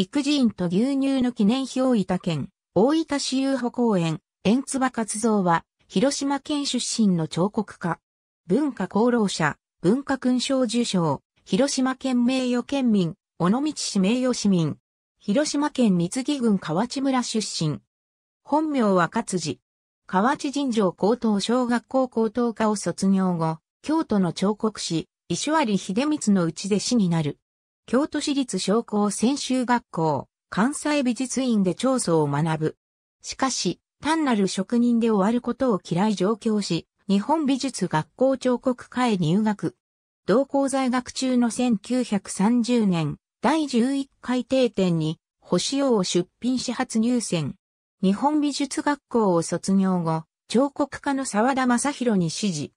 育児院と牛乳の記念碑大分県、大分市遊歩公園、円つば活動は、広島県出身の彫刻家。文化功労者、文化勲章受賞、広島県名誉県民、尾道市名誉市民。広島県三木郡河内村出身。本名は勝治。河内尋常高等小学校高等科を卒業後、京都の彫刻師、石割秀光のうちで死になる。京都市立商工専修学校、関西美術院で調査を学ぶ。しかし、単なる職人で終わることを嫌い上京し、日本美術学校彫刻科へ入学。同校在学中の1930年、第11回定点に、星王を出品し初入選。日本美術学校を卒業後、彫刻家の沢田正宏に指示。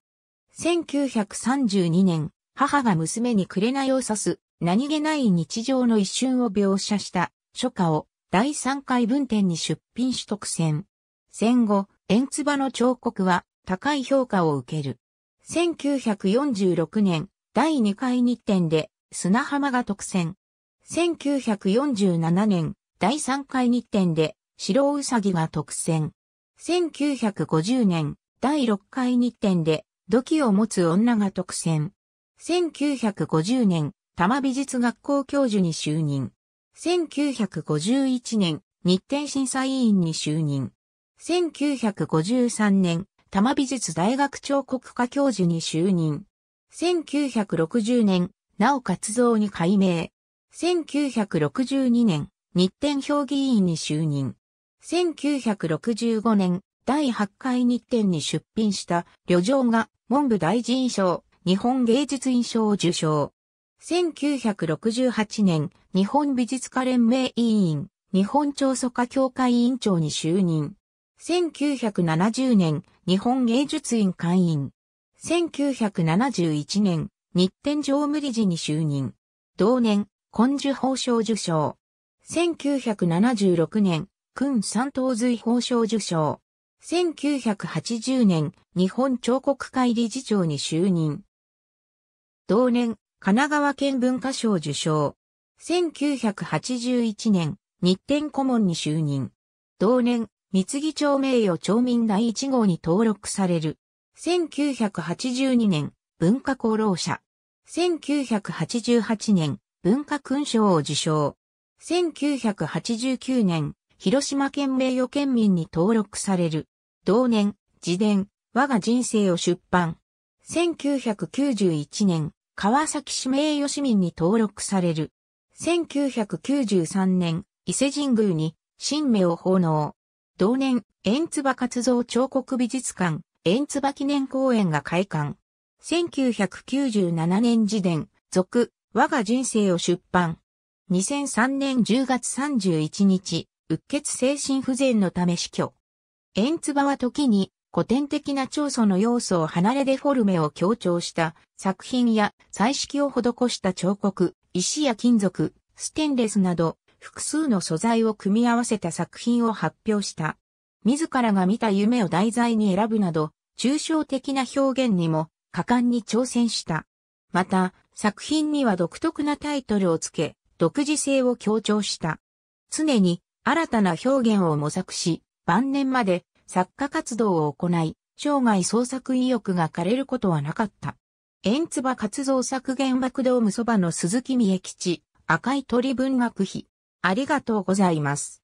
1932年、母が娘に紅を刺す何気ない日常の一瞬を描写した書家を第3回文展に出品し特選。戦後、円唾の彫刻は高い評価を受ける。1946年、第2回日展で砂浜が特選。1947年、第3回日展で白うさぎが特選。1950年、第6回日展で土器を持つ女が特選。1950年、多摩美術学校教授に就任。1951年、日展審査委員に就任。1953年、多摩美術大学彫刻科教授に就任。1960年、なお活動に改名。1962年、日展評議員に就任。1965年、第8回日展に出品した旅情が文部大臣賞、日本芸術院賞を受賞。1968年、日本美術家連盟委員、日本調査家協会委員長に就任。1970年、日本芸術院会員。1971年、日展常務理事に就任。同年、根樹法賞受賞。1976年、君三等随法賞受賞。1980年、日本彫刻会理事長に就任。同年、神奈川県文化賞受賞。1981年、日展顧問に就任。同年、三木町名誉町民第1号に登録される。1982年、文化功労者。1988年、文化勲章を受賞。1989年、広島県名誉県民に登録される。同年、自伝、我が人生を出版。1991年、川崎市名誉市民に登録される。1993年、伊勢神宮に神明を奉納。同年、円唾活動彫刻美術館、円唾記念公園が開館。1997年時点、続、我が人生を出版。2003年10月31日、うっ血精神不全のため死去。円唾は時に古典的な長査の要素を離れデフォルメを強調した作品や彩色を施した彫刻、石や金属、ステンレスなど複数の素材を組み合わせた作品を発表した。自らが見た夢を題材に選ぶなど、抽象的な表現にも果敢に挑戦した。また、作品には独特なタイトルをつけ、独自性を強調した。常に新たな表現を模索し、晩年まで作家活動を行い、生涯創作意欲が枯れることはなかった。円坪活動作原爆ドームそばの鈴木美恵吉、赤い鳥文学費。ありがとうございます。